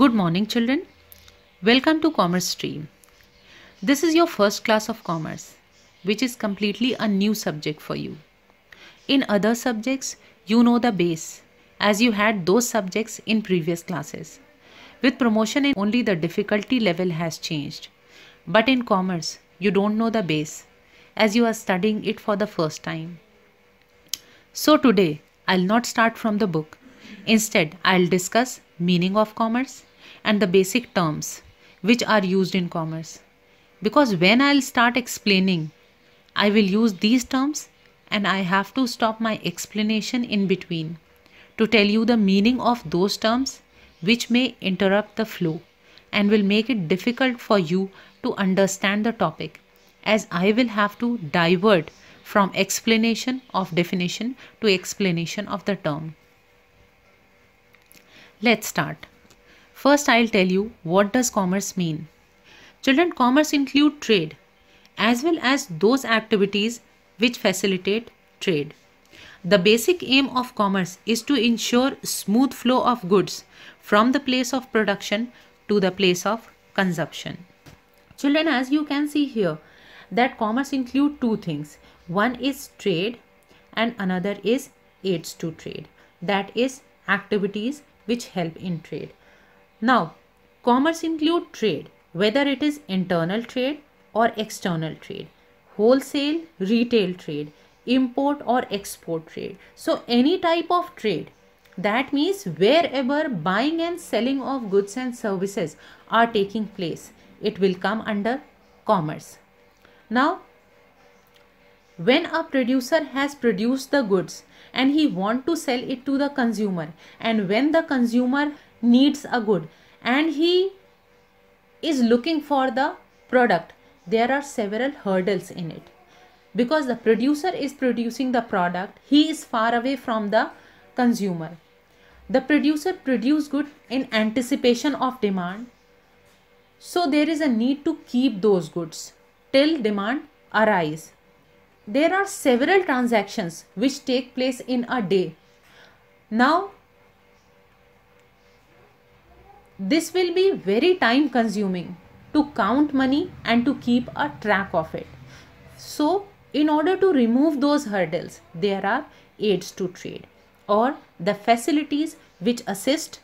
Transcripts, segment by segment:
Good morning, children. Welcome to Commerce Stream. This is your first class of commerce, which is completely a new subject for you. In other subjects, you know the base, as you had those subjects in previous classes. With promotion, only the difficulty level has changed. But in commerce, you don't know the base, as you are studying it for the first time. So today, I'll not start from the book. Instead, I'll discuss meaning of commerce, and the basic terms which are used in commerce. Because when I'll start explaining, I will use these terms and I have to stop my explanation in between to tell you the meaning of those terms which may interrupt the flow and will make it difficult for you to understand the topic as I will have to divert from explanation of definition to explanation of the term. Let's start. First, I'll tell you what does commerce mean. Children, commerce include trade as well as those activities which facilitate trade. The basic aim of commerce is to ensure smooth flow of goods from the place of production to the place of consumption. Children, as you can see here, that commerce include two things. One is trade and another is aids to trade. That is activities which help in trade. Now, commerce include trade, whether it is internal trade or external trade, wholesale, retail trade, import or export trade. So any type of trade that means wherever buying and selling of goods and services are taking place, it will come under commerce. Now, when a producer has produced the goods, and he want to sell it to the consumer and when the consumer needs a good and he is looking for the product there are several hurdles in it because the producer is producing the product he is far away from the consumer the producer produce good in anticipation of demand so there is a need to keep those goods till demand arise there are several transactions which take place in a day. Now, this will be very time consuming to count money and to keep a track of it. So, in order to remove those hurdles, there are aids to trade or the facilities which assist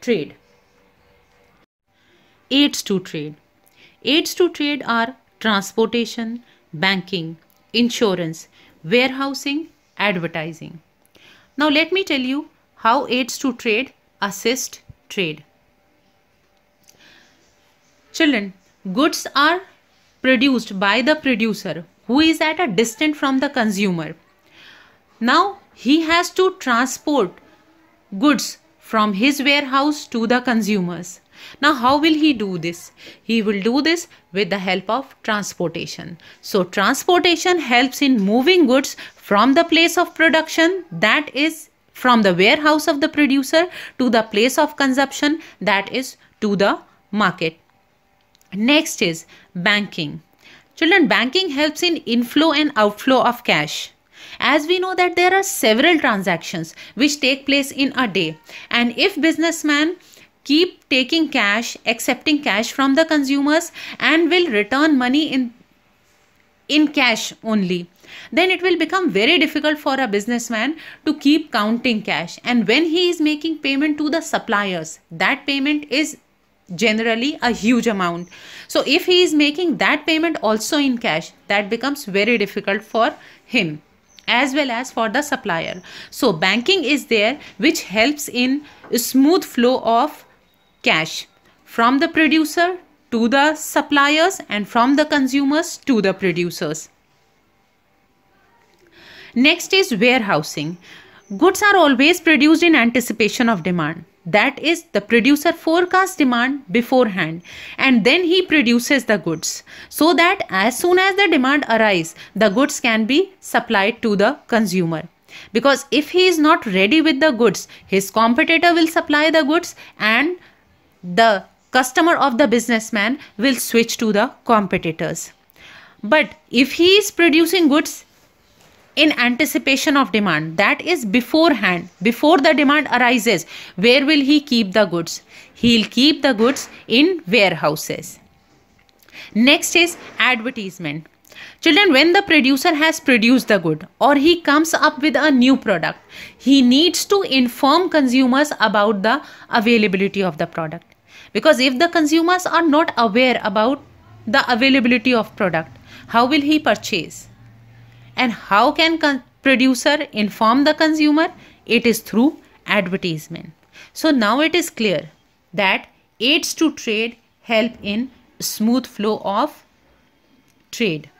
trade. Aids to trade. Aids to trade are transportation, banking, insurance, warehousing, advertising. Now let me tell you how aids to trade assist trade. Children, goods are produced by the producer who is at a distance from the consumer. Now he has to transport goods from his warehouse to the consumers. Now how will he do this? He will do this with the help of transportation. So transportation helps in moving goods from the place of production that is from the warehouse of the producer to the place of consumption that is to the market. Next is banking. Children, banking helps in inflow and outflow of cash. As we know that there are several transactions which take place in a day and if businessman keep taking cash, accepting cash from the consumers and will return money in in cash only then it will become very difficult for a businessman to keep counting cash and when he is making payment to the suppliers that payment is generally a huge amount so if he is making that payment also in cash that becomes very difficult for him as well as for the supplier so banking is there which helps in smooth flow of cash from the producer to the suppliers and from the consumers to the producers. Next is warehousing. Goods are always produced in anticipation of demand. That is, the producer forecasts demand beforehand and then he produces the goods so that as soon as the demand arises, the goods can be supplied to the consumer. Because if he is not ready with the goods, his competitor will supply the goods and the customer of the businessman will switch to the competitors. But if he is producing goods in anticipation of demand, that is beforehand, before the demand arises, where will he keep the goods? He'll keep the goods in warehouses. Next is advertisement. Children, when the producer has produced the good or he comes up with a new product, he needs to inform consumers about the availability of the product. Because if the consumers are not aware about the availability of product, how will he purchase? And how can producer inform the consumer? It is through advertisement. So now it is clear that aids to trade help in smooth flow of trade.